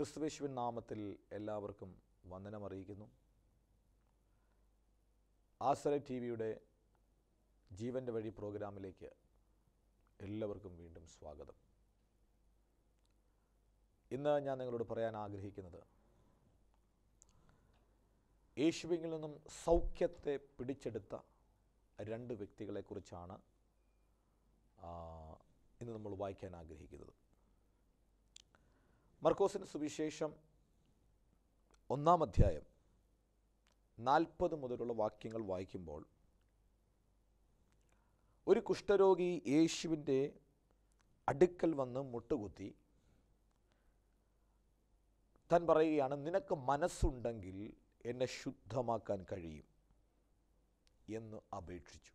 ക്രിസ്തുവേശുവിൻ നാമത്തിൽ എല്ലാവർക്കും വന്ദനമറിയിക്കുന്നു ആശ്രയ ടി വിയുടെ ജീവൻ്റെ വഴി പ്രോഗ്രാമിലേക്ക് എല്ലാവർക്കും വീണ്ടും സ്വാഗതം ഇന്ന് ഞാൻ നിങ്ങളോട് പറയാൻ ആഗ്രഹിക്കുന്നത് യേശുവിൽ നിന്നും സൗഖ്യത്തെ പിടിച്ചെടുത്ത രണ്ട് വ്യക്തികളെക്കുറിച്ചാണ് ഇന്ന് നമ്മൾ വായിക്കാൻ ആഗ്രഹിക്കുന്നത് മർക്കോസിന് സുവിശേഷം ഒന്നാം അധ്യായം നാൽപ്പത് മുതലുള്ള വാക്യങ്ങൾ വായിക്കുമ്പോൾ ഒരു കുഷ്ഠരോഗി യേശുവിൻ്റെ അടുക്കൽ വന്ന് മുട്ടുകുത്തി താൻ പറയുകയാണ് നിനക്ക് മനസ്സുണ്ടെങ്കിൽ എന്നെ ശുദ്ധമാക്കാൻ കഴിയും എന്ന് അപേക്ഷിച്ചു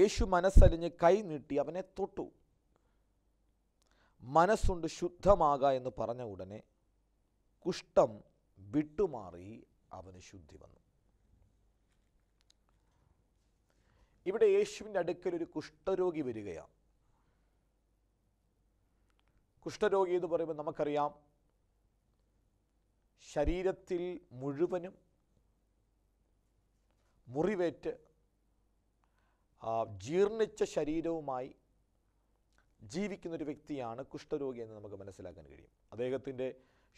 യേശു മനസ്സലിഞ്ഞ് കൈ നീട്ടി അവനെ തൊട്ടു മനസ്സുണ്ട് ശുദ്ധമാക എന്ന് പറഞ്ഞ ഉടനെ കുഷ്ഠം വിട്ടുമാറി അവന് ശുദ്ധി വന്നു ഇവിടെ യേശുവിൻ്റെ അടുക്കൽ ഒരു കുഷ്ഠരോഗി വരികയാണ് കുഷ്ഠരോഗി എന്ന് പറയുമ്പോൾ നമുക്കറിയാം ശരീരത്തിൽ മുഴുവനും മുറിവേറ്റ് ജീർണിച്ച ശരീരവുമായി ജീവിക്കുന്ന ഒരു വ്യക്തിയാണ് കുഷ്ഠരോഗി എന്ന് നമുക്ക് മനസ്സിലാക്കാൻ കഴിയും അദ്ദേഹത്തിൻ്റെ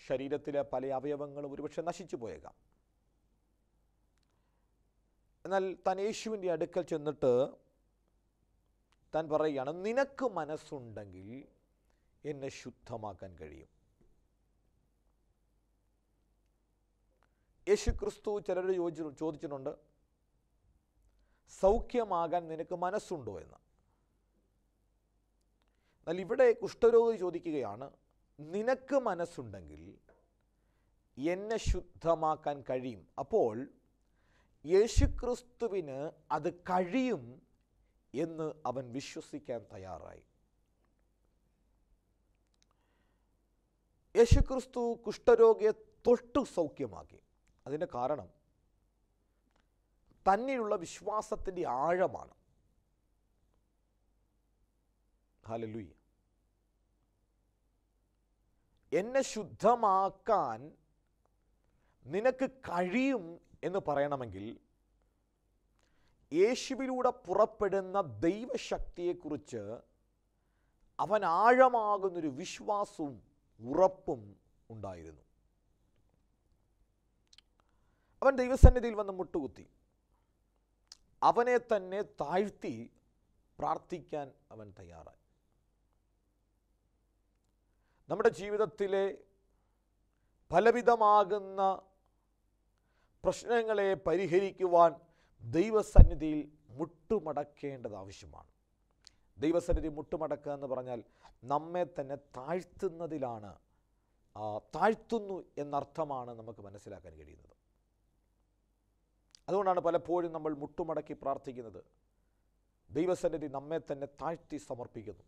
ശരീരത്തിലെ പല അവയവങ്ങളും ഒരുപക്ഷെ നശിച്ചു പോയേക്കാം എന്നാൽ താൻ യേശുവിൻ്റെ അടുക്കൽ ചെന്നിട്ട് താൻ പറയുകയാണ് നിനക്ക് മനസ്സുണ്ടെങ്കിൽ എന്നെ ശുദ്ധമാക്കാൻ കഴിയും യേശു ക്രിസ്തു ചിലർ ചോദിച്ചിട്ടുണ്ട് സൗഖ്യമാകാൻ നിനക്ക് മനസ്സുണ്ടോ എന്ന് എന്നാൽ ഇവിടെ കുഷ്ഠരോഗി ചോദിക്കുകയാണ് നിനക്ക് മനസ്സുണ്ടെങ്കിൽ എന്നെ ശുദ്ധമാക്കാൻ കഴിയും അപ്പോൾ യേശുക്രിസ്തുവിന് അത് കഴിയും എന്ന് അവൻ വിശ്വസിക്കാൻ തയ്യാറായി യേശുക്രിസ്തു കുഷ്ഠരോഗിയെ തൊട്ടു സൗഖ്യമാക്കി അതിന് കാരണം തന്നിലുള്ള വിശ്വാസത്തിൻ്റെ ആഴമാണ് ഹാലലുയ്യ എന്നെ ശുദ്ധമാക്കാൻ നിനക്ക് കഴിയും എന്ന് പറയണമെങ്കിൽ യേശുവിലൂടെ പുറപ്പെടുന്ന ദൈവശക്തിയെക്കുറിച്ച് അവൻ ആഴമാകുന്നൊരു വിശ്വാസവും ഉറപ്പും ഉണ്ടായിരുന്നു അവൻ ദൈവസന്നിധിയിൽ വന്ന് മുട്ടുകുത്തി അവനെ തന്നെ താഴ്ത്തി പ്രാർത്ഥിക്കാൻ അവൻ തയ്യാറായി നമ്മുടെ ജീവിതത്തിലെ പലവിധമാകുന്ന പ്രശ്നങ്ങളെ പരിഹരിക്കുവാൻ ദൈവസന്നിധിയിൽ മുട്ടുമടക്കേണ്ടത് ആവശ്യമാണ് ദൈവസന്നിധി മുട്ടുമടക്കുക എന്ന് പറഞ്ഞാൽ നമ്മെ തന്നെ താഴ്ത്തുന്നതിലാണ് താഴ്ത്തുന്നു എന്നർത്ഥമാണ് നമുക്ക് മനസ്സിലാക്കാൻ കഴിയുന്നത് അതുകൊണ്ടാണ് പലപ്പോഴും നമ്മൾ മുട്ടുമടക്കി പ്രാർത്ഥിക്കുന്നത് ദൈവസന്നിധി നമ്മെ തന്നെ താഴ്ത്തി സമർപ്പിക്കുന്നു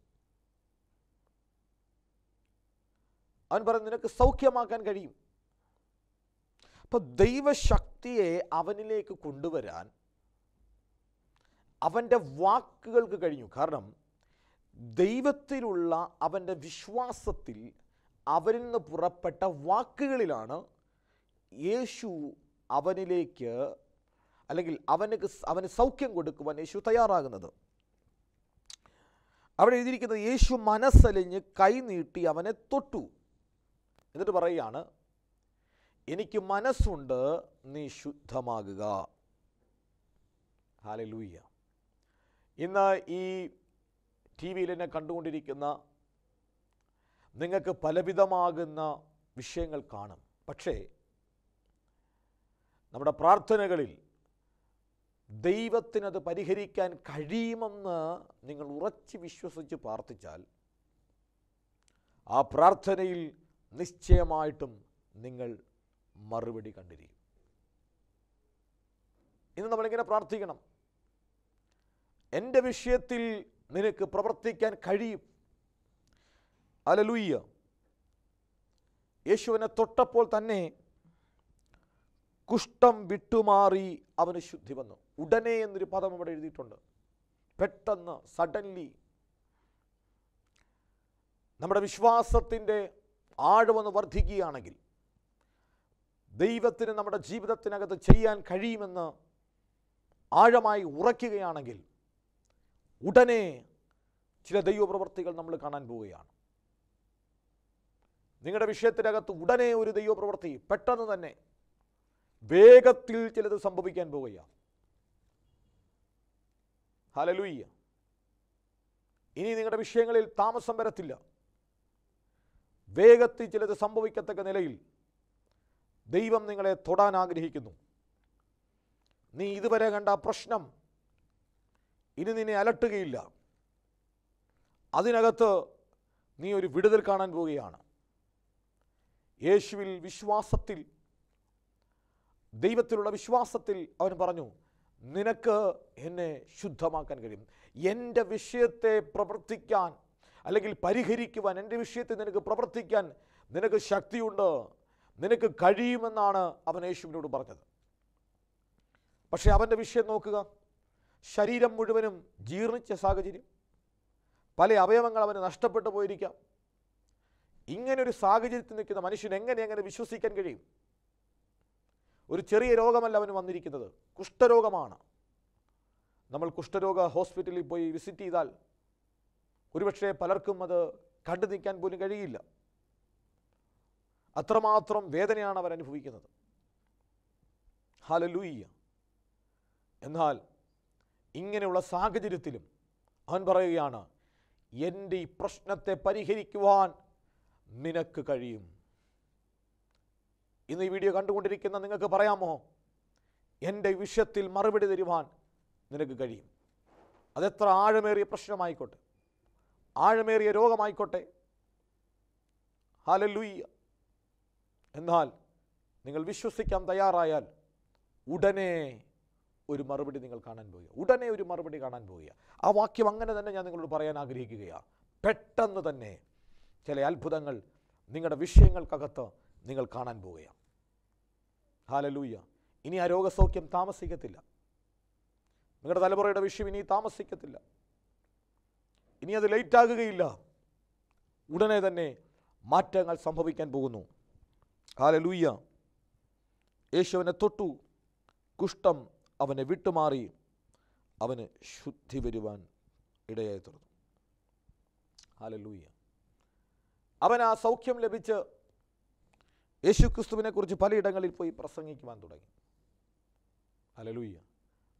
അവൻ പറഞ്ഞു നിനക്ക് സൗഖ്യമാക്കാൻ കഴിയും അപ്പോൾ ദൈവശക്തിയെ അവനിലേക്ക് കൊണ്ടുവരാൻ അവൻ്റെ വാക്കുകൾക്ക് കഴിഞ്ഞു കാരണം ദൈവത്തിലുള്ള അവൻ്റെ വിശ്വാസത്തിൽ അവരിൽ നിന്ന് പുറപ്പെട്ട വാക്കുകളിലാണ് യേശു അവനിലേക്ക് അല്ലെങ്കിൽ അവനക്ക് അവന് സൗഖ്യം കൊടുക്കുവാൻ യേശു തയ്യാറാകുന്നത് അവിടെ എഴുതിയിരിക്കുന്നത് യേശു മനസ്സലിഞ്ഞ് കൈനീട്ടി അവനെ തൊട്ടു എന്നിട്ട് പറയുകയാണ് എനിക്ക് മനസ്സുണ്ട് നീ ശുദ്ധമാകുക ഹാലലൂയ്യ ഇന്ന് ഈ ടി വിയിൽ എന്നെ കണ്ടുകൊണ്ടിരിക്കുന്ന നിങ്ങൾക്ക് പലവിധമാകുന്ന വിഷയങ്ങൾ കാണും പക്ഷേ നമ്മുടെ പ്രാർത്ഥനകളിൽ ദൈവത്തിനത് പരിഹരിക്കാൻ കഴിയുമെന്ന് നിങ്ങൾ ഉറച്ച് വിശ്വസിച്ച് പ്രാർത്ഥിച്ചാൽ ആ പ്രാർത്ഥനയിൽ നിശ്ചയമായിട്ടും നിങ്ങൾ മറുപടി കണ്ടിരിക്കും ഇന്ന് നമ്മളിങ്ങനെ പ്രാർത്ഥിക്കണം എൻ്റെ വിഷയത്തിൽ നിനക്ക് പ്രവർത്തിക്കാൻ കഴിയും അലലുയ്യ യേശുവിനെ തൊട്ടപ്പോൾ തന്നെ കുഷ്ഠം വിട്ടുമാറി അവന് ശുദ്ധി വന്നു ഉടനെ എന്നൊരു പദം ഇവിടെ എഴുതിയിട്ടുണ്ട് പെട്ടെന്ന് സഡൻലി നമ്മുടെ വിശ്വാസത്തിൻ്റെ ആഴമെന്ന് വർദ്ധിക്കുകയാണെങ്കിൽ ദൈവത്തിന് നമ്മുടെ ജീവിതത്തിനകത്ത് ചെയ്യാൻ കഴിയുമെന്ന് ആഴമായി ഉറയ്ക്കുകയാണെങ്കിൽ ഉടനെ ചില ദൈവപ്രവർത്തികൾ നമ്മൾ കാണാൻ പോവുകയാണ് നിങ്ങളുടെ വിഷയത്തിനകത്ത് ഉടനെ ഒരു ദൈവപ്രവർത്തി പെട്ടെന്ന് തന്നെ വേഗത്തിൽ ചിലത് സംഭവിക്കാൻ പോവുകയാണ് ഹലലുയ്യ ഇനി നിങ്ങളുടെ വിഷയങ്ങളിൽ താമസം വരത്തില്ല വേഗത്തിൽ ചിലത് സംഭവിക്കത്തക്ക നിലയിൽ ദൈവം നിങ്ങളെ തൊടാൻ ആഗ്രഹിക്കുന്നു നീ ഇതുവരെ കണ്ട പ്രശ്നം ഇനി നിന്നെ അലട്ടുകയില്ല അതിനകത്ത് നീ ഒരു വിടുതൽ കാണാൻ പോവുകയാണ് യേശുവിൽ വിശ്വാസത്തിൽ ദൈവത്തിലുള്ള വിശ്വാസത്തിൽ അവൻ പറഞ്ഞു നിനക്ക് എന്നെ ശുദ്ധമാക്കാൻ കഴിയും എൻ്റെ വിഷയത്തെ പ്രവർത്തിക്കാൻ അല്ലെങ്കിൽ പരിഹരിക്കുവാൻ എൻ്റെ വിഷയത്തിൽ നിനക്ക് പ്രവർത്തിക്കാൻ നിനക്ക് ശക്തിയുണ്ട് നിനക്ക് കഴിയുമെന്നാണ് അവൻ യേശുവിനോട് പറഞ്ഞത് പക്ഷേ അവൻ്റെ വിഷയം നോക്കുക ശരീരം മുഴുവനും ജീർണിച്ച സാഹചര്യം പല അവയവങ്ങൾ അവന് നഷ്ടപ്പെട്ടു പോയിരിക്കാം ഇങ്ങനെ ഒരു സാഹചര്യത്തിൽ നിൽക്കുന്ന മനുഷ്യൻ എങ്ങനെ എങ്ങനെ വിശ്വസിക്കാൻ കഴിയും ഒരു ചെറിയ രോഗമല്ല അവന് വന്നിരിക്കുന്നത് കുഷ്ഠരോഗമാണ് നമ്മൾ കുഷ്ഠരോഗ ഹോസ്പിറ്റലിൽ പോയി വിസിറ്റ് ചെയ്താൽ ഒരുപക്ഷെ പലർക്കും അത് കണ്ടു നിൽക്കാൻ പോലും കഴിയില്ല അത്രമാത്രം വേദനയാണ് അവർ അനുഭവിക്കുന്നത് ഹാലലൂയ്യ എന്നാൽ ഇങ്ങനെയുള്ള സാഹചര്യത്തിലും അവൻ പറയുകയാണ് എൻ്റെ ഈ പ്രശ്നത്തെ പരിഹരിക്കുവാൻ നിനക്ക് കഴിയും ഇന്ന് ഈ വീഡിയോ കണ്ടുകൊണ്ടിരിക്കുന്ന നിങ്ങൾക്ക് പറയാമോ എൻ്റെ വിഷയത്തിൽ മറുപടി തരുവാൻ നിനക്ക് കഴിയും അതെത്ര ആഴമേറിയ പ്രശ്നമായിക്കോട്ടെ ആഴമേറിയ രോഗമായിക്കോട്ടെ ഹാലലുയ്യ എന്നാൽ നിങ്ങൾ വിശ്വസിക്കാൻ തയ്യാറായാൽ ഉടനെ ഒരു മറുപടി നിങ്ങൾ കാണാൻ പോവുക ഉടനെ ഒരു മറുപടി കാണാൻ പോവുക ആ വാക്യം അങ്ങനെ തന്നെ ഞാൻ നിങ്ങളോട് പറയാൻ ആഗ്രഹിക്കുകയാണ് പെട്ടെന്ന് തന്നെ ചില അത്ഭുതങ്ങൾ നിങ്ങളുടെ വിഷയങ്ങൾക്കകത്ത് നിങ്ങൾ കാണാൻ പോവുകയാണ് ഹാലലൂയ്യ ഇനി ആ രോഗസൗഖ്യം താമസിക്കത്തില്ല നിങ്ങളുടെ തലമുറയുടെ വിഷയം ഇനി താമസിക്കത്തില്ല ഇനി അത് ആകുകയില്ല ഉടനെ തന്നെ മാറ്റങ്ങൾ സംഭവിക്കാൻ പോകുന്നു ലൂയ്യ യേശുവിനെ തൊട്ടു കുഷ്ടം അവനെ വിട്ടുമാറി അവന് ശുദ്ധി വരുവാൻ ഇടയായി ഹാല ലൂയ്യ അവൻ ആ സൗഖ്യം ലഭിച്ച് യേശു ക്രിസ്തുവിനെക്കുറിച്ച് പലയിടങ്ങളിൽ പോയി പ്രസംഗിക്കുവാൻ തുടങ്ങി അലലൂയ്യ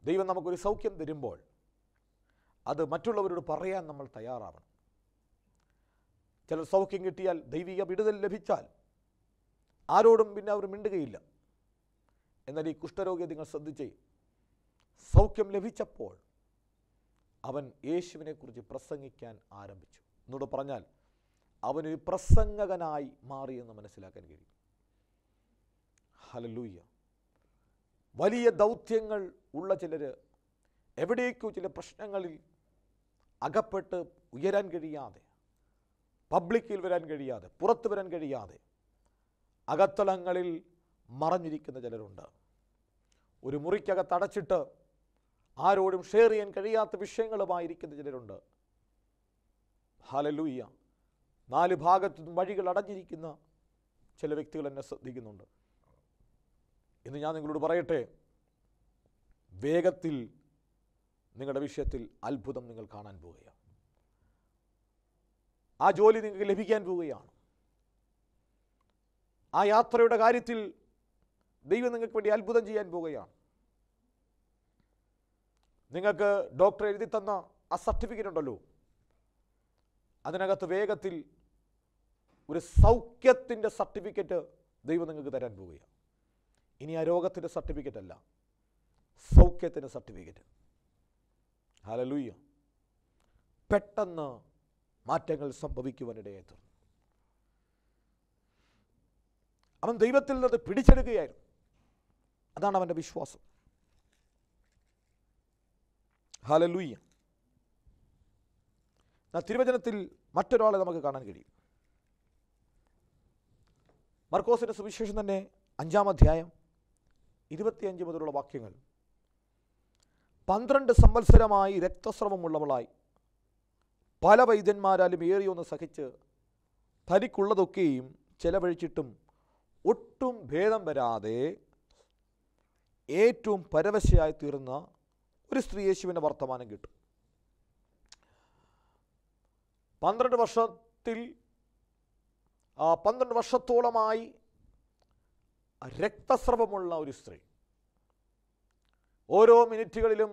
ദൈവം നമുക്കൊരു സൗഖ്യം തരുമ്പോൾ മറ്റുള്ളവരോട് പറയാൻ നമ്മൾ തയ്യാറാവണം ചിലർ സൗഖ്യം കിട്ടിയാൽ ദൈവിക വിടുതൽ ലഭിച്ചാൽ ആരോടും പിന്നെ അവർ മിണ്ടുകയില്ല എന്നാൽ ഈ കുഷ്ഠരോഗിയെ നിങ്ങൾ ശ്രദ്ധിച്ച് സൗഖ്യം ലഭിച്ചപ്പോൾ അവൻ യേശുവിനെക്കുറിച്ച് പ്രസംഗിക്കാൻ ആരംഭിച്ചു എന്നോട് പറഞ്ഞാൽ അവനൊരു പ്രസംഗകനായി മാറിയെന്ന് മനസ്സിലാക്കാൻ കഴിയും ഹലലൂയ്യ വലിയ ദൗത്യങ്ങൾ ഉള്ള ചിലർ എവിടേക്കോ ചില പ്രശ്നങ്ങളിൽ അകപ്പെട്ട് ഉയരാൻ കഴിയാതെ പബ്ലിക്കിൽ വരാൻ കഴിയാതെ പുറത്തു വരാൻ കഴിയാതെ അകത്തളങ്ങളിൽ മറഞ്ഞിരിക്കുന്ന ചിലരുണ്ട് ഒരു മുറിക്കകത്ത് അടച്ചിട്ട് ആരോടും ഷെയർ ചെയ്യാൻ കഴിയാത്ത വിഷയങ്ങളുമായിരിക്കുന്ന ചിലരുണ്ട് ഹാലലൂയ്യ നാല് ഭാഗത്തുനിന്നും വഴികൾ അടഞ്ഞിരിക്കുന്ന ചില വ്യക്തികൾ എന്നെ ശ്രദ്ധിക്കുന്നുണ്ട് ഇന്ന് ഞാൻ നിങ്ങളോട് പറയട്ടെ വേഗത്തിൽ നിങ്ങളുടെ വിഷയത്തിൽ അത്ഭുതം നിങ്ങൾ കാണാൻ പോവുകയാണ് ആ ജോലി നിങ്ങൾക്ക് ലഭിക്കാൻ പോവുകയാണ് ആ യാത്രയുടെ കാര്യത്തിൽ ദൈവം നിങ്ങൾക്ക് വേണ്ടി അത്ഭുതം ചെയ്യാൻ പോവുകയാണ് നിങ്ങൾക്ക് ഡോക്ടർ എഴുതി തന്ന ആ സർട്ടിഫിക്കറ്റ് ഉണ്ടല്ലോ അതിനകത്ത് വേഗത്തിൽ ഒരു സൗഖ്യത്തിൻ്റെ സർട്ടിഫിക്കറ്റ് ദൈവം നിങ്ങൾക്ക് തരാൻ പോവുകയാണ് ഇനി ആ രോഗത്തിൻ്റെ സർട്ടിഫിക്കറ്റ് അല്ല സൗഖ്യത്തിൻ്റെ സർട്ടിഫിക്കറ്റ് ഹലലൂയ്യ പെട്ടെന്ന് മാറ്റങ്ങൾ സംഭവിക്കുവാനിടയായി തീർന്നു അവൻ ദൈവത്തിൽ നിന്ന് പിടിച്ചെടുക്കുകയായിരുന്നു അതാണ് അവൻ്റെ വിശ്വാസം ഹലലൂയ്യ എന്നാൽ തിരുവചനത്തിൽ മറ്റൊരാളെ നമുക്ക് കാണാൻ കഴിയും മർക്കോസിൻ്റെ സുവിശേഷം തന്നെ അഞ്ചാം അധ്യായം ഇരുപത്തിയഞ്ച് മുതലുള്ള വാക്യങ്ങൾ പന്ത്രണ്ട് സംവത്സരമായി രക്തസ്രവമുള്ളവളായി പല വൈദ്യന്മാരാലും ഏറിയൊന്ന് സഹിച്ച് തനിക്കുള്ളതൊക്കെയും ചെലവഴിച്ചിട്ടും ഒട്ടും ഭേദം വരാതെ ഏറ്റവും പരവശയായി തീർന്ന ഒരു സ്ത്രീ യേശുവിൻ്റെ വർത്തമാനം കിട്ടും പന്ത്രണ്ട് വർഷത്തിൽ പന്ത്രണ്ട് വർഷത്തോളമായി രക്തസ്രവമുള്ള ഒരു സ്ത്രീ ഓരോ മിനിറ്റുകളിലും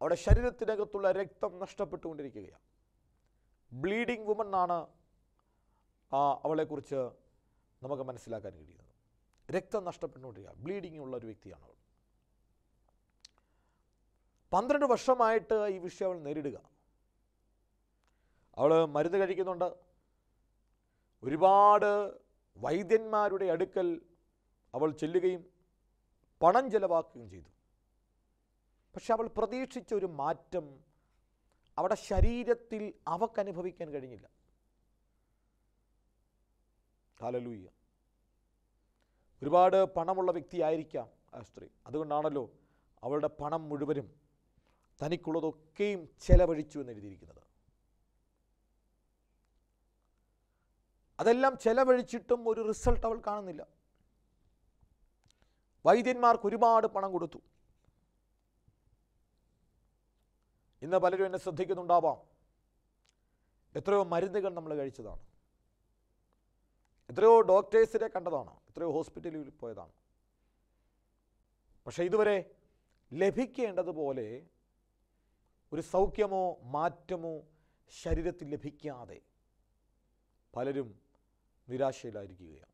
അവിടെ ശരീരത്തിനകത്തുള്ള രക്തം നഷ്ടപ്പെട്ടുകൊണ്ടിരിക്കുകയാണ് ബ്ലീഡിങ് വുമൺ ആണ് അവളെക്കുറിച്ച് നമുക്ക് മനസ്സിലാക്കാൻ കഴിയുന്നത് രക്തം നഷ്ടപ്പെട്ടുകൊണ്ടിരിക്കുക ബ്ലീഡിങ് ഉള്ള ഒരു വ്യക്തിയാണ് അവൾ പന്ത്രണ്ട് വർഷമായിട്ട് ഈ വിഷയം അവൾ നേരിടുക അവൾ മരുന്ന് കഴിക്കുന്നുണ്ട് ഒരുപാട് വൈദ്യന്മാരുടെ അടുക്കൽ അവൾ ചെല്ലുകയും പണം ചെലവാക്കുകയും ചെയ്തു പക്ഷെ അവൾ പ്രതീക്ഷിച്ച ഒരു മാറ്റം അവിടെ ശരീരത്തിൽ അവക്ക് അനുഭവിക്കാൻ കഴിഞ്ഞില്ല കാലലൂയ്യ ഒരുപാട് പണമുള്ള വ്യക്തിയായിരിക്കാം ആ സ്ത്രീ അതുകൊണ്ടാണല്ലോ അവളുടെ പണം മുഴുവനും തനിക്കുള്ളതൊക്കെയും ചെലവഴിച്ചു എന്ന് എഴുതിയിരിക്കുന്നത് അതെല്ലാം ചെലവഴിച്ചിട്ടും ഒരു റിസൾട്ട് അവൾ കാണുന്നില്ല വൈദ്യന്മാർക്ക് ഒരുപാട് പണം കൊടുത്തു ഇന്ന് പലരും എന്നെ ശ്രദ്ധിക്കുന്നുണ്ടാവാം എത്രയോ മരുന്നുകൾ നമ്മൾ കഴിച്ചതാണ് എത്രയോ ഡോക്ടേഴ്സിനെ കണ്ടതാണ് എത്രയോ ഹോസ്പിറ്റലിൽ പോയതാണ് പക്ഷേ ഇതുവരെ ലഭിക്കേണ്ടതുപോലെ ഒരു സൗഖ്യമോ മാറ്റമോ ശരീരത്തിൽ ലഭിക്കാതെ പലരും നിരാശയിലായിരിക്കുകയാണ്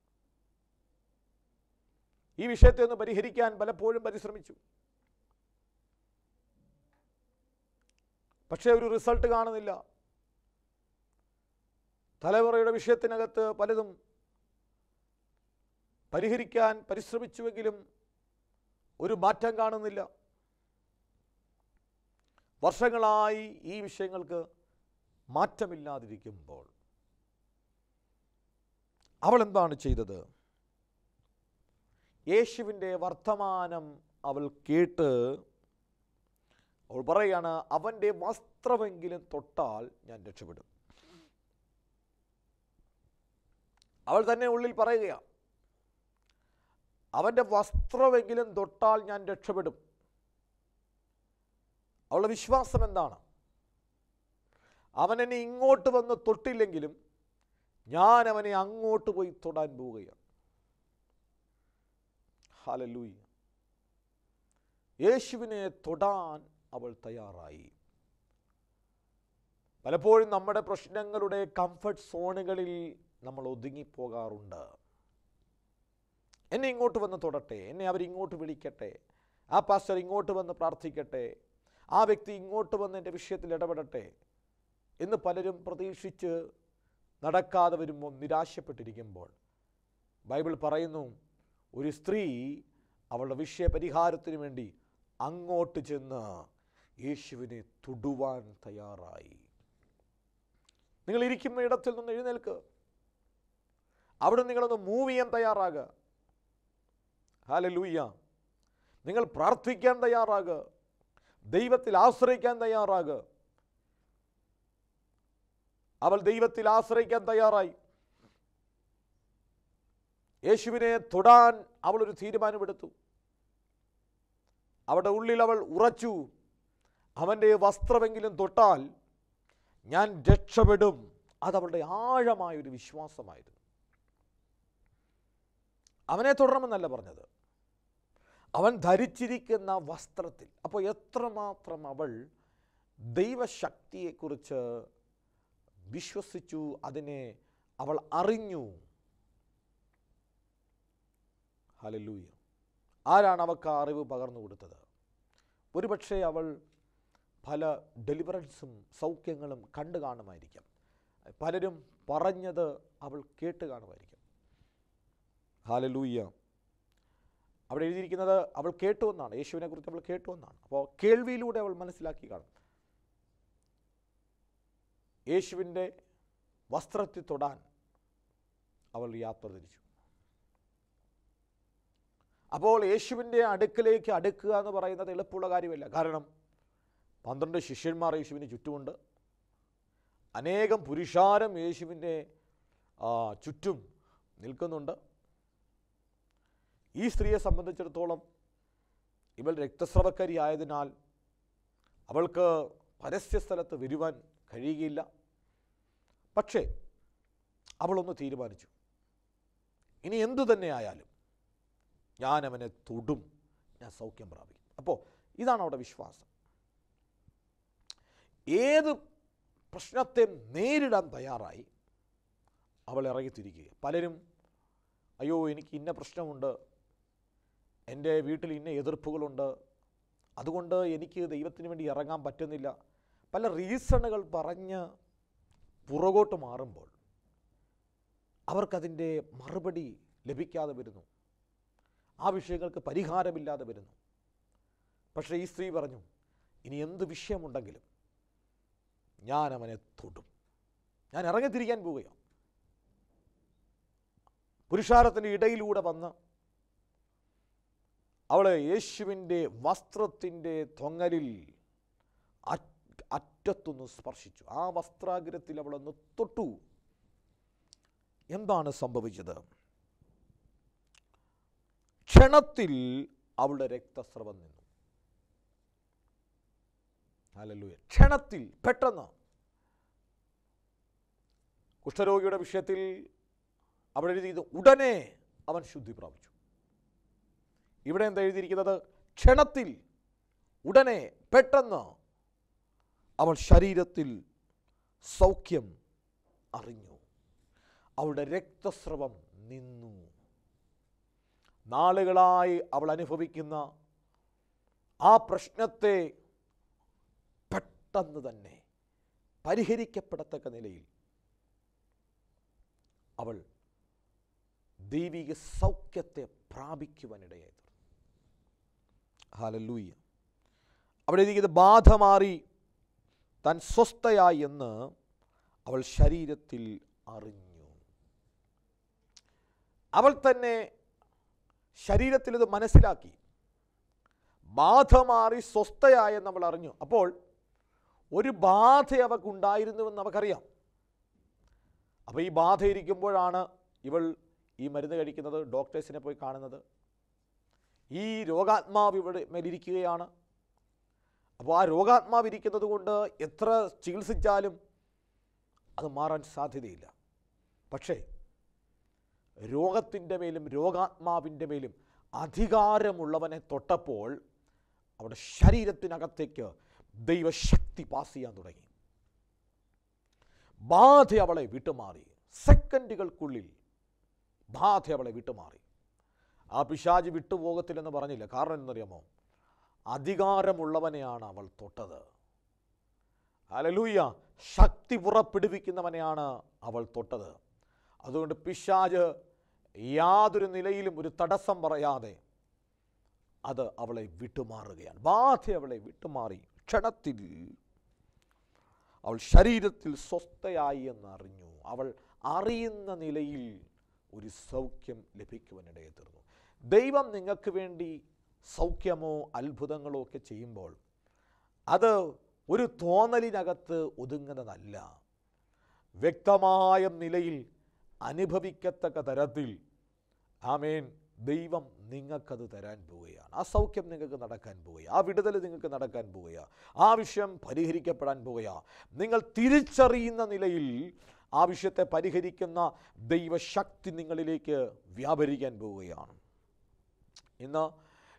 ഈ വിഷയത്തെ ഒന്ന് പരിഹരിക്കാൻ പലപ്പോഴും പരിശ്രമിച്ചു പക്ഷേ ഒരു റിസൾട്ട് കാണുന്നില്ല തലമുറയുടെ വിഷയത്തിനകത്ത് പലതും പരിഹരിക്കാൻ പരിശ്രമിച്ചുവെങ്കിലും ഒരു മാറ്റം കാണുന്നില്ല വർഷങ്ങളായി ഈ വിഷയങ്ങൾക്ക് മാറ്റമില്ലാതിരിക്കുമ്പോൾ അവൾ എന്താണ് ചെയ്തത് യേശുവിൻ്റെ വർത്തമാനം അവൾ കേട്ട് അവൾ പറയാണ് അവൻ്റെ വസ്ത്രമെങ്കിലും തൊട്ടാൽ ഞാൻ രക്ഷപ്പെടും അവൾ തന്നെ ഉള്ളിൽ പറയുകയാണ് അവൻ്റെ വസ്ത്രമെങ്കിലും തൊട്ടാൽ ഞാൻ രക്ഷപ്പെടും അവളുടെ വിശ്വാസം എന്താണ് അവനെന്നെ ഇങ്ങോട്ട് വന്ന് തൊട്ടില്ലെങ്കിലും ഞാൻ അവനെ അങ്ങോട്ട് പോയി തൊടാൻ പോവുകയാണ് ഹാലലൂയ്യ യേശുവിനെ തൊടാൻ അവൾ തയ്യാറായി പലപ്പോഴും നമ്മുടെ പ്രശ്നങ്ങളുടെ കംഫർട്ട് സോണുകളിൽ നമ്മൾ ഒതുങ്ങിപ്പോകാറുണ്ട് എന്നെ ഇങ്ങോട്ട് വന്ന് തൊടട്ടെ എന്നെ അവരിങ്ങോട്ട് വിളിക്കട്ടെ ആ പാസ്റ്റർ ഇങ്ങോട്ട് വന്ന് പ്രാർത്ഥിക്കട്ടെ ആ വ്യക്തി ഇങ്ങോട്ട് വന്ന് എൻ്റെ വിഷയത്തിൽ ഇടപെടട്ടെ എന്ന് പലരും പ്രതീക്ഷിച്ച് നടക്കാതെ വരുമ്പോൾ നിരാശപ്പെട്ടിരിക്കുമ്പോൾ ബൈബിൾ പറയുന്നു ഒരു സ്ത്രീ അവളുടെ വിഷയപരിഹാരത്തിന് വേണ്ടി അങ്ങോട്ട് ചെന്ന് യേശുവിനെ തൊടുവാൻ തയ്യാറായി നിങ്ങൾ ഇരിക്കുന്ന ഇടത്തിൽ നിന്ന് എഴുന്നേൽക്കുക അവിടെ നിങ്ങളൊന്ന് മൂവ് ചെയ്യാൻ തയ്യാറാകുക ലൂയ്യ നിങ്ങൾ പ്രാർത്ഥിക്കാൻ തയ്യാറാകുക ദൈവത്തിൽ ആശ്രയിക്കാൻ തയ്യാറാകുക അവൾ ദൈവത്തിൽ ആശ്രയിക്കാൻ തയ്യാറായി യേശുവിനെ തൊടാൻ അവളൊരു തീരുമാനമെടുത്തു അവളുടെ ഉള്ളിൽ അവൾ ഉറച്ചു അവൻ്റെ വസ്ത്രമെങ്കിലും തൊട്ടാൽ ഞാൻ രക്ഷപ്പെടും അതവളുടെ ആഴമായൊരു വിശ്വാസമായിരുന്നു അവനെ തുടരണമെന്നല്ല പറഞ്ഞത് അവൻ ധരിച്ചിരിക്കുന്ന വസ്ത്രത്തിൽ അപ്പോൾ എത്രമാത്രം അവൾ ദൈവശക്തിയെക്കുറിച്ച് വിശ്വസിച്ചു അതിനെ അവൾ അറിഞ്ഞു ഹലലൂയ ആരാണ് അവൾക്ക് അറിവ് പകർന്നു കൊടുത്തത് ഒരുപക്ഷെ അവൾ പല ഡെലിവറൻസും സൗഖ്യങ്ങളും കണ്ടു കാണുമായിരിക്കാം പലരും പറഞ്ഞത് അവൾ കേട്ട് കാണുമായിരിക്കും ഹാലലൂയ്യ അവിടെ എഴുതിയിരിക്കുന്നത് അവൾ കേട്ടു എന്നാണ് യേശുവിനെ കുറിച്ച് അവൾ കേട്ടു എന്നാണ് അപ്പോൾ കേൾവിയിലൂടെ അവൾ മനസ്സിലാക്കി കാണും യേശുവിൻ്റെ വസ്ത്രത്തിൽ തൊടാൻ അവൾ യാത്ര തിരിച്ചു അപ്പോൾ യേശുവിൻ്റെ അടുക്കിലേക്ക് അടുക്കുക എന്ന് പറയുന്നത് എളുപ്പമുള്ള കാര്യമല്ല കാരണം പന്ത്രണ്ട് ശിഷ്യന്മാർ യേശുവിന് ചുറ്റുമുണ്ട് അനേകം പുരുഷാരം യേശുവിൻ്റെ ചുറ്റും നിൽക്കുന്നുണ്ട് ഈ സ്ത്രീയെ സംബന്ധിച്ചിടത്തോളം ഇവൾ രക്തസ്രവക്കാരി ആയതിനാൽ അവൾക്ക് പരസ്യസ്ഥലത്ത് വരുവാൻ കഴിയുകയില്ല പക്ഷേ അവളൊന്ന് തീരുമാനിച്ചു ഇനി എന്തു തന്നെ ആയാലും ഞാൻ അവനെ തൊടും ഞാൻ സൗഖ്യം പ്രാപിക്കും അപ്പോൾ ഇതാണ് അവിടെ വിശ്വാസം ഏത് പ്രശ്നത്തെ നേരിടാൻ തയ്യാറായി അവൾ ഇറങ്ങിത്തിരിക്കുക പലരും അയ്യോ എനിക്ക് ഇന്ന പ്രശ്നമുണ്ട് എൻ്റെ വീട്ടിൽ ഇന്ന എതിർപ്പുകളുണ്ട് അതുകൊണ്ട് എനിക്ക് ദൈവത്തിന് വേണ്ടി ഇറങ്ങാൻ പറ്റുന്നില്ല പല റീസണുകൾ പറഞ്ഞ് പുറകോട്ട് മാറുമ്പോൾ അവർക്കതിൻ്റെ മറുപടി ലഭിക്കാതെ വരുന്നു ആ വിഷയങ്ങൾക്ക് പരിഹാരമില്ലാതെ വരുന്നു പക്ഷേ ഈ സ്ത്രീ പറഞ്ഞു ഇനി എന്ത് വിഷയമുണ്ടെങ്കിലും ഞാൻ അവനെ തൊടും ഞാൻ ഇറങ്ങിത്തിരിക്കാൻ പോവുകയാണ് പുരുഷാരത്തിൻ്റെ ഇടയിലൂടെ വന്ന് അവളെ യേശുവിൻ്റെ വസ്ത്രത്തിൻ്റെ തൊങ്ങലിൽ അറ്റത്തൊന്ന് സ്പർശിച്ചു ആ വസ്ത്രാഗ്രത്തിൽ അവളൊന്ന് തൊട്ടു എന്താണ് സംഭവിച്ചത് ക്ഷണത്തിൽ അവളുടെ രക്തസ്രവം നിന്നു ക്ഷണത്തിൽ പെട്ടെന്ന് കുഷ്ഠരോഗിയുടെ വിഷയത്തിൽ അവിടെ എഴുതിയത് ഉടനെ അവൻ ശുദ്ധി പ്രാപിച്ചു ഇവിടെ എന്താ എഴുതിയിരിക്കുന്നത് ക്ഷണത്തിൽ ഉടനെ പെട്ടെന്ന് അവൾ ശരീരത്തിൽ സൗഖ്യം അറിഞ്ഞു അവളുടെ രക്തസ്രവം നിന്നു നാളുകളായി അവൾ അനുഭവിക്കുന്ന ആ പ്രശ്നത്തെ പെട്ടെന്ന് തന്നെ പരിഹരിക്കപ്പെടത്തക്ക നിലയിൽ അവൾ ദൈവിക സൗഖ്യത്തെ പ്രാപിക്കുവാനിടയായി തീർന്നു ഹാലല്ലൂയ്യ അവിടെ എനിക്കിത് ബാധ മാറി താൻ സ്വസ്ഥയായി എന്ന് അവൾ ശരീരത്തിൽ അറിഞ്ഞു അവൾ തന്നെ ശരീരത്തിൽ മനസ്സിലാക്കി ബാധ മാറി സ്വസ്ഥയായെന്ന് അവൾ അറിഞ്ഞു അപ്പോൾ ഒരു ബാധ അവക്കുണ്ടായിരുന്നുവെന്ന് നമുക്കറിയാം അപ്പോൾ ഈ ബാധ ഇരിക്കുമ്പോഴാണ് ഇവൾ ഈ മരുന്ന് കഴിക്കുന്നത് ഡോക്ടേഴ്സിനെ പോയി കാണുന്നത് ഈ രോഗാത്മാവ് ഇവിടെ മേലിരിക്കുകയാണ് അപ്പോൾ ആ രോഗാത്മാവ് ഇരിക്കുന്നത് കൊണ്ട് എത്ര ചികിത്സിച്ചാലും അത് മാറാൻ സാധ്യതയില്ല പക്ഷേ രോഗത്തിൻ്റെ മേലും രോഗാത്മാവിൻ്റെ മേലും അധികാരമുള്ളവനെ തൊട്ടപ്പോൾ അവിടെ ശരീരത്തിനകത്തേക്ക് ദൈവശക്തി പാസ് ചെയ്യാൻ തുടങ്ങി ബാധ അവളെ വിട്ടുമാറി സെക്കൻഡുകൾക്കുള്ളിൽ ബാധ അവളെ വിട്ടുമാറി ആ പിശാജ് വിട്ടുപോകത്തില്ലെന്ന് പറഞ്ഞില്ല കാരണം എന്നറിയാമോ അധികാരമുള്ളവനെയാണ് അവൾ തൊട്ടത് അലലൂയ്യ ശക്തി പുറപ്പെടുവിക്കുന്നവനെയാണ് അവൾ തൊട്ടത് അതുകൊണ്ട് പിശാജ് യാതൊരു നിലയിലും ഒരു തടസ്സം പറയാതെ അത് അവളെ വിട്ടുമാറുകയാണ് ബാധ അവളെ വിട്ടുമാറി ക്ഷണത്തിൽ അവൾ ശരീരത്തിൽ സ്വസ്ഥയായി എന്നറിഞ്ഞു അവൾ അറിയുന്ന നിലയിൽ ഒരു സൗഖ്യം ലഭിക്കുവാനിടയെ തീർന്നു ദൈവം നിങ്ങൾക്ക് വേണ്ടി സൗഖ്യമോ അത്ഭുതങ്ങളോ ഒക്കെ ചെയ്യുമ്പോൾ അത് ഒരു തോന്നലിനകത്ത് ഒതുങ്ങുന്നതല്ല വ്യക്തമായ നിലയിൽ അനുഭവിക്കത്തക്ക തരത്തിൽ ആമേൻ ദൈവം നിങ്ങൾക്കത് തരാൻ പോവുകയാണ് ആ സൗഖ്യം നിങ്ങൾക്ക് നടക്കാൻ പോവുകയാണ് ആ വിടുതൽ നിങ്ങൾക്ക് നടക്കാൻ പോവുകയാണ് വിഷയം പരിഹരിക്കപ്പെടാൻ പോവുകയാണ് നിങ്ങൾ തിരിച്ചറിയുന്ന നിലയിൽ ആ വിഷയത്തെ പരിഹരിക്കുന്ന ദൈവശക്തി നിങ്ങളിലേക്ക് വ്യാപരിക്കാൻ പോവുകയാണ് ഇന്ന്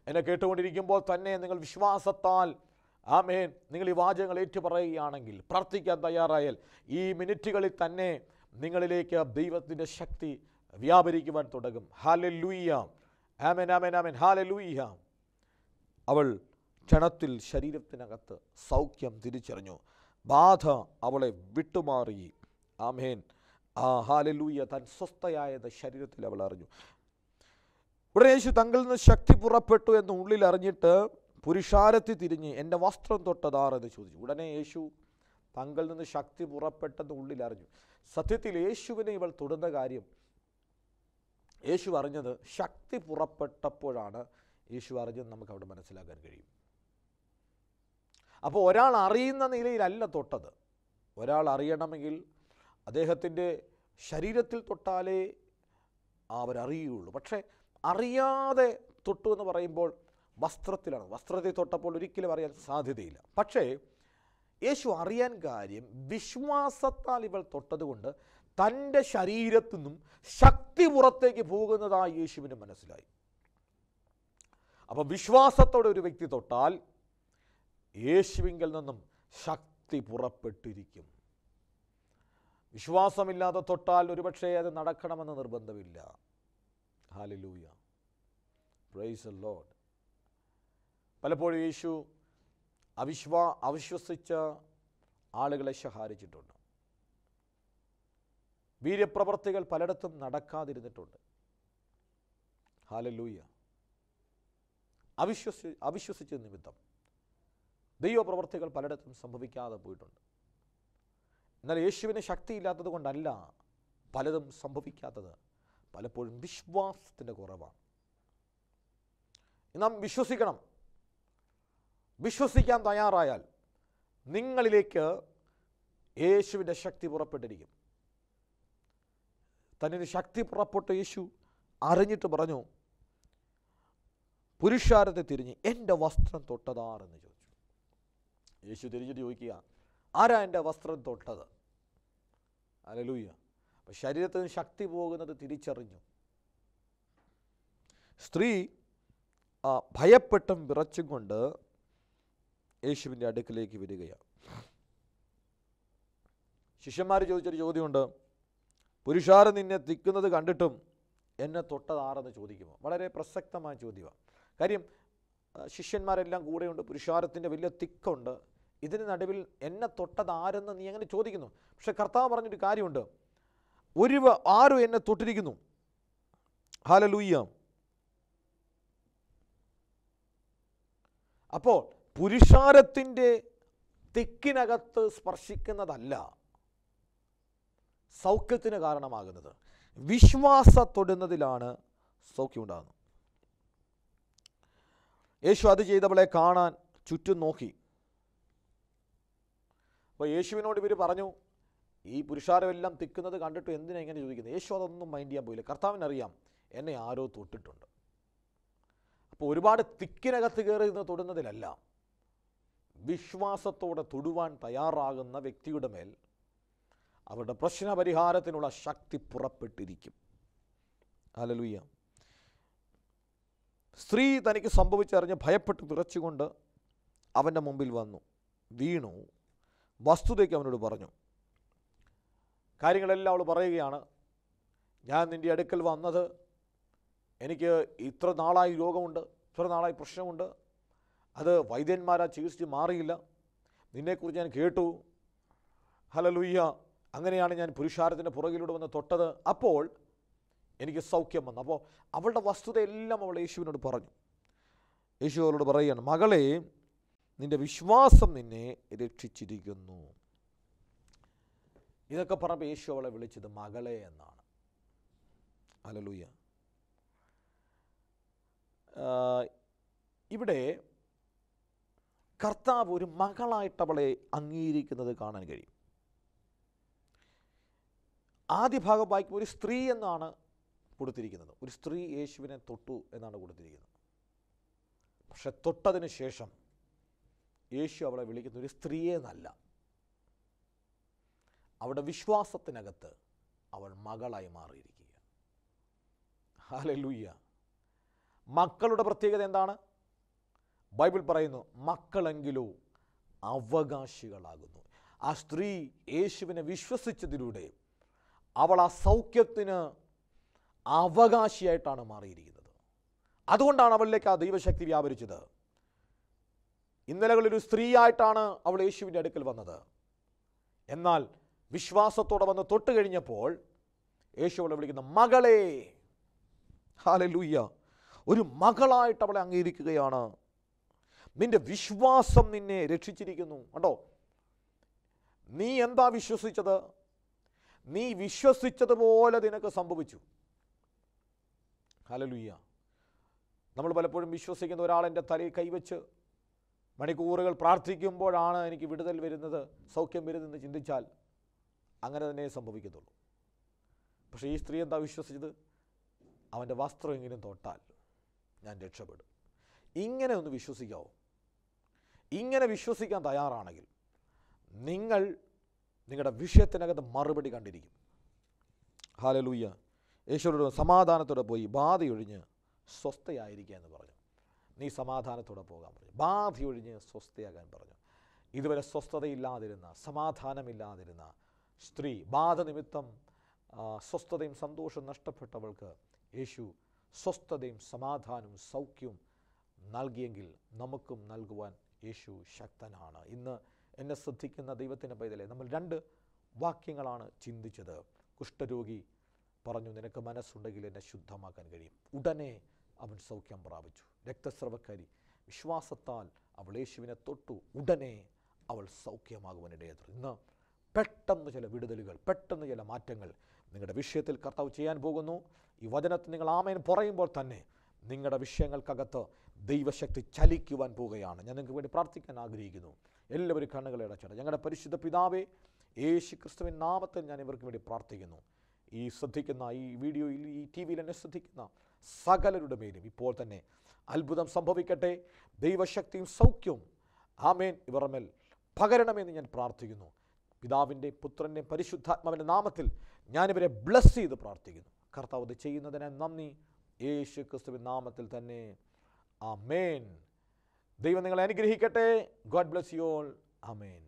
എന്നെ കേട്ടുകൊണ്ടിരിക്കുമ്പോൾ തന്നെ നിങ്ങൾ വിശ്വാസത്താൽ ആമേൻ നിങ്ങൾ ഈ വാചകങ്ങൾ പറയുകയാണെങ്കിൽ പ്രാർത്ഥിക്കാൻ തയ്യാറായാൽ ഈ മിനിറ്റുകളിൽ തന്നെ നിങ്ങളിലേക്ക് ദൈവത്തിൻ്റെ ശക്തി വ്യാപരിക്കുവാൻ തുടങ്ങും ഹാലെ ലൂയ്യാം ആമേൻ ആമൻ ആമൻ ഹാലെ ലൂയ്യാം അവൾ ക്ഷണത്തിൽ ശരീരത്തിനകത്ത് സൗഖ്യം തിരിച്ചറിഞ്ഞു ബാധ അവളെ വിട്ടുമാറി ആമേൻ ആ ലൂയ്യ താൻ സ്വസ്ഥയായത് ശരീരത്തിൽ അവൾ അറിഞ്ഞു ഉടനെ യേശു തങ്ങളിൽ നിന്ന് ശക്തി പുറപ്പെട്ടു എന്ന് ഉള്ളിൽ അറിഞ്ഞിട്ട് പുരുഷാരത്തി തിരിഞ്ഞ് എൻ്റെ വസ്ത്രം എന്ന് ചോദിച്ചു ഉടനെ യേശു തങ്ങളിൽ നിന്ന് ശക്തി പുറപ്പെട്ടെന്ന് ഉള്ളിൽ അറിഞ്ഞു സത്യത്തിൽ യേശുവിനെ ഇവൾ തൊടുന്ന കാര്യം യേശു അറിഞ്ഞത് ശക്തി പുറപ്പെട്ടപ്പോഴാണ് യേശു അറിഞ്ഞത് നമുക്ക് അവിടെ മനസ്സിലാക്കാൻ കഴിയും അപ്പോൾ ഒരാൾ അറിയുന്ന നിലയിലല്ല തൊട്ടത് ഒരാൾ അറിയണമെങ്കിൽ അദ്ദേഹത്തിൻ്റെ ശരീരത്തിൽ തൊട്ടാലേ അവരറിയുള്ളൂ പക്ഷേ അറിയാതെ തൊട്ടു എന്ന് പറയുമ്പോൾ വസ്ത്രത്തിലാണ് വസ്ത്രത്തിൽ തൊട്ടപ്പോൾ ഒരിക്കലും അറിയാൻ സാധ്യതയില്ല പക്ഷേ യേശു അറിയാൻ കാര്യം വിശ്വാസത്താൽ ഇവൾ തൊട്ടതുകൊണ്ട് തൻ്റെ ശരീരത്തു നിന്നും ശക്തി പുറത്തേക്ക് പോകുന്നതായി യേശുവിന് മനസ്സിലായി അപ്പം വിശ്വാസത്തോടെ ഒരു വ്യക്തി തൊട്ടാൽ യേശുവിങ്കിൽ നിന്നും ശക്തി പുറപ്പെട്ടിരിക്കും വിശ്വാസമില്ലാതെ തൊട്ടാൽ ഒരുപക്ഷെ അത് നടക്കണമെന്ന് നിർബന്ധമില്ല ഹാലലൂയ പ്രൈസ് ലോഡ് പലപ്പോഴും യേശു അവിശ്വാ അവിശ്വസിച്ച ആളുകളെ ശഹാരിച്ചിട്ടുണ്ട് വീര്യപ്രവർത്തികൾ പലയിടത്തും നടക്കാതിരുന്നിട്ടുണ്ട് ഹാലലൂയ അവിശ്വസി അവിശ്വസിച്ച നിമിത്തം ദൈവപ്രവർത്തികൾ പലയിടത്തും സംഭവിക്കാതെ പോയിട്ടുണ്ട് എന്നാൽ യേശുവിന് ശക്തിയില്ലാത്തത് കൊണ്ടല്ല പലതും സംഭവിക്കാത്തത് പലപ്പോഴും വിശ്വാസത്തിൻ്റെ കുറവാണ് നാം വിശ്വസിക്കണം വിശ്വസിക്കാൻ തയ്യാറായാൽ നിങ്ങളിലേക്ക് യേശുവിൻ്റെ ശക്തി പുറപ്പെട്ടിരിക്കും തന്നിന് ശക്തി പുറപ്പെട്ട യേശു അറിഞ്ഞിട്ട് പറഞ്ഞു പുരുഷാരത്തെ തിരിഞ്ഞ് എൻ്റെ വസ്ത്രം തൊട്ടതാറെന്ന് ചോദിച്ചു യേശു തിരിഞ്ഞിട്ട് ചോദിക്കുക ആരാ എൻ്റെ വസ്ത്രം തൊട്ടത് അലലൂയ്യ അപ്പം നിന്ന് ശക്തി പോകുന്നത് തിരിച്ചറിഞ്ഞു സ്ത്രീ ഭയപ്പെട്ടും വിറച്ചും കൊണ്ട് യേശുവിൻ്റെ അടുക്കിലേക്ക് വരികയാണ് ശിഷ്യന്മാർ ചോദിച്ചൊരു ചോദ്യമുണ്ട് പുരുഷാരൻ നിന്നെ തിക്കുന്നത് കണ്ടിട്ടും എന്നെ തൊട്ടതാറെന്ന് ചോദിക്കുമോ വളരെ പ്രസക്തമായ ചോദ്യമാണ് കാര്യം ശിഷ്യന്മാരെല്ലാം കൂടെയുണ്ട് പുരുഷാരത്തിൻ്റെ വലിയ തിക്കുണ്ട് ഇതിന് നടുവിൽ എന്നെ തൊട്ടതാരെന്ന് നീ അങ്ങനെ ചോദിക്കുന്നു പക്ഷെ കർത്താവ് പറഞ്ഞൊരു കാര്യമുണ്ട് ഒരു ആരും എന്നെ തൊട്ടിരിക്കുന്നു ഹാലലൂയ്യ അപ്പോൾ പുരുഷാരത്തിൻ്റെ തിക്കിനകത്ത് സ്പർശിക്കുന്നതല്ല സൗഖ്യത്തിന് കാരണമാകുന്നത് സൗഖ്യം സൗഖ്യമുണ്ടാകുന്നത് യേശു അത് ചെയ്തവളെ കാണാൻ ചുറ്റും നോക്കി അപ്പോൾ യേശുവിനോട് ഇവർ പറഞ്ഞു ഈ പുരുഷാരമെല്ലാം തിക്കുന്നത് കണ്ടിട്ട് എന്തിനാ ഇങ്ങനെ ചോദിക്കുന്നത് യേശു അതൊന്നും മൈൻഡ് ചെയ്യാൻ പോയില്ല കർത്താവിനറിയാം എന്നെ ആരോ തൊട്ടിട്ടുണ്ട് അപ്പോൾ ഒരുപാട് തിക്കിനകത്ത് കയറി നിന്ന് തൊടുന്നതിലല്ല വിശ്വാസത്തോടെ തൊടുവാൻ തയ്യാറാകുന്ന വ്യക്തിയുടെ മേൽ അവരുടെ പ്രശ്ന പരിഹാരത്തിനുള്ള ശക്തി പുറപ്പെട്ടിരിക്കും അലലുയ്യ സ്ത്രീ തനിക്ക് സംഭവിച്ചറിഞ്ഞ് ഭയപ്പെട്ട് വിറച്ചുകൊണ്ട് അവൻ്റെ മുമ്പിൽ വന്നു വീണു വസ്തുതയ്ക്ക് അവനോട് പറഞ്ഞു കാര്യങ്ങളെല്ലാം അവൾ പറയുകയാണ് ഞാൻ നിൻ്റെ അടുക്കൽ വന്നത് എനിക്ക് ഇത്ര നാളായി രോഗമുണ്ട് ഇത്ര നാളായി പ്രശ്നമുണ്ട് അത് വൈദ്യന്മാരാ ചികിത്സിച്ച് മാറിയില്ല നിന്നെക്കുറിച്ച് ഞാൻ കേട്ടു ഹലലുയ്യ അങ്ങനെയാണ് ഞാൻ പുരുഷാരത്തിൻ്റെ പുറകിലൂടെ വന്ന് തൊട്ടത് അപ്പോൾ എനിക്ക് സൗഖ്യം വന്നു അപ്പോൾ അവളുടെ വസ്തുതയെല്ലാം അവൾ യേശുവിനോട് പറഞ്ഞു യേശു അവളോട് പറയുകയാണ് മകളെ നിൻ്റെ വിശ്വാസം നിന്നെ രക്ഷിച്ചിരിക്കുന്നു ഇതൊക്കെ പറഞ്ഞപ്പോൾ യേശു അവളെ വിളിച്ചത് മകളെ എന്നാണ് അലലൂയ ഇവിടെ കർത്താവ് ഒരു മകളായിട്ട് അവളെ അംഗീകരിക്കുന്നത് കാണാൻ കഴിയും ആദ്യ ഭാഗം വായിക്കുമ്പോൾ ഒരു സ്ത്രീ എന്നാണ് കൊടുത്തിരിക്കുന്നത് ഒരു സ്ത്രീ യേശുവിനെ തൊട്ടു എന്നാണ് കൊടുത്തിരിക്കുന്നത് പക്ഷെ തൊട്ടതിന് ശേഷം യേശു അവളെ വിളിക്കുന്ന ഒരു സ്ത്രീയെ എന്നല്ല അവിടെ വിശ്വാസത്തിനകത്ത് അവൾ മകളായി മാറിയിരിക്കുക ഹാലലൂയ്യ മക്കളുടെ പ്രത്യേകത എന്താണ് ബൈബിൾ പറയുന്നു മക്കളെങ്കിലോ അവകാശികളാകുന്നു ആ സ്ത്രീ യേശുവിനെ വിശ്വസിച്ചതിലൂടെ അവൾ ആ സൗഖ്യത്തിന് അവകാശിയായിട്ടാണ് മാറിയിരിക്കുന്നത് അതുകൊണ്ടാണ് അവളിലേക്ക് ആ ദൈവശക്തി വ്യാപരിച്ചത് ഇന്നലകളിൽ ഒരു സ്ത്രീയായിട്ടാണ് അവൾ യേശുവിൻ്റെ അടുക്കൽ വന്നത് എന്നാൽ വിശ്വാസത്തോടെ വന്ന് തൊട്ട് കഴിഞ്ഞപ്പോൾ യേശു അവളെ വിളിക്കുന്ന മകളെ ഹാലലൂയ്യ ഒരു മകളായിട്ട് അവളെ അംഗീകരിക്കുകയാണ് നിന്റെ വിശ്വാസം നിന്നെ രക്ഷിച്ചിരിക്കുന്നു കണ്ടോ നീ എന്താ വിശ്വസിച്ചത് നീ വിശ്വസിച്ചതുപോലെ നിനക്ക് സംഭവിച്ചു ഹലലുയ്യ നമ്മൾ പലപ്പോഴും വിശ്വസിക്കുന്ന ഒരാളെൻ്റെ തലയിൽ കൈവച്ച് മണിക്കൂറുകൾ പ്രാർത്ഥിക്കുമ്പോഴാണ് എനിക്ക് വിടുതൽ വരുന്നത് സൗഖ്യം വരുന്നതെന്ന് ചിന്തിച്ചാൽ അങ്ങനെ തന്നെ സംഭവിക്കത്തുള്ളൂ പക്ഷേ ഈ സ്ത്രീ എന്താ വിശ്വസിച്ചത് അവൻ്റെ ഇങ്ങനെ തൊട്ടാൽ ഞാൻ രക്ഷപ്പെടും ഇങ്ങനെ ഒന്ന് വിശ്വസിക്കാവോ ഇങ്ങനെ വിശ്വസിക്കാൻ തയ്യാറാണെങ്കിൽ നിങ്ങൾ നിങ്ങളുടെ വിഷയത്തിനകത്ത് മറുപടി കണ്ടിരിക്കും ഹാലലൂയ്യ യേശുവിനോട് സമാധാനത്തോടെ പോയി ബാധയൊഴിഞ്ഞ് സ്വസ്ഥയായിരിക്കുക എന്ന് പറഞ്ഞു നീ സമാധാനത്തോടെ പോകാൻ പറഞ്ഞു ബാധയൊഴിഞ്ഞ് സ്വസ്ഥയാകാൻ പറഞ്ഞു ഇതുവരെ സ്വസ്ഥതയില്ലാതിരുന്ന സമാധാനമില്ലാതിരുന്ന സ്ത്രീ ബാധ നിമിത്തം സ്വസ്ഥതയും സന്തോഷവും നഷ്ടപ്പെട്ടവൾക്ക് യേശു സ്വസ്ഥതയും സമാധാനവും സൗഖ്യവും നൽകിയെങ്കിൽ നമുക്കും നൽകുവാൻ യേശു ശക്തനാണ് ഇന്ന് എന്നെ ശ്രദ്ധിക്കുന്ന ദൈവത്തിൻ്റെ പൈതലേ നമ്മൾ രണ്ട് വാക്യങ്ങളാണ് ചിന്തിച്ചത് കുഷ്ഠരോഗി പറഞ്ഞു നിനക്ക് മനസ്സുണ്ടെങ്കിൽ എന്നെ ശുദ്ധമാക്കാൻ കഴിയും ഉടനെ അവൻ സൗഖ്യം പ്രാപിച്ചു രക്തസ്രവക്കാരി വിശ്വാസത്താൽ അവൾ യേശുവിനെ തൊട്ടു ഉടനെ അവൾ സൗഖ്യമാകുവാനിടയെ ഇന്ന് പെട്ടെന്ന് ചില വിടുതലുകൾ പെട്ടെന്ന് ചില മാറ്റങ്ങൾ നിങ്ങളുടെ വിഷയത്തിൽ കർത്താവ് ചെയ്യാൻ പോകുന്നു ഈ വചനത്തിൽ നിങ്ങൾ ആമേൻ പറയുമ്പോൾ തന്നെ നിങ്ങളുടെ വിഷയങ്ങൾക്കകത്ത് ദൈവശക്തി ചലിക്കുവാൻ പോവുകയാണ് ഞാൻ നിങ്ങൾക്ക് വേണ്ടി പ്രാർത്ഥിക്കാൻ ആഗ്രഹിക്കുന്നു എല്ലാവരും കണ്ണുകളെ ഞങ്ങളുടെ പരിശുദ്ധ പിതാവേ യേശു ക്രിസ്തുവിൻ നാമത്തിൽ ഞാൻ ഇവർക്ക് വേണ്ടി പ്രാർത്ഥിക്കുന്നു ഈ ശ്രദ്ധിക്കുന്ന ഈ വീഡിയോയിൽ ഈ ടി വിയിൽ എന്നെ ശ്രദ്ധിക്കുന്ന സകലരുടെ മേലും ഇപ്പോൾ തന്നെ അത്ഭുതം സംഭവിക്കട്ടെ ദൈവശക്തിയും സൗഖ്യവും ആമേൻ ഇവർ മേൽ പകരണമെന്ന് ഞാൻ പ്രാർത്ഥിക്കുന്നു പിതാവിൻ്റെ പുത്രൻ്റെ പരിശുദ്ധാത്മാവിൻ്റെ നാമത്തിൽ ഞാനിവരെ ബ്ലസ് ചെയ്ത് പ്രാർത്ഥിക്കുന്നു കർത്താവ് ചെയ്യുന്നതിനെ ചെയ്യുന്നതിന് നന്ദി യേശു ക്രിസ്തുവിൻ നാമത്തിൽ തന്നെ ആ മേൻ ദൈവം നിങ്ങളെ അനുഗ്രഹിക്കട്ടെ god bless you all amen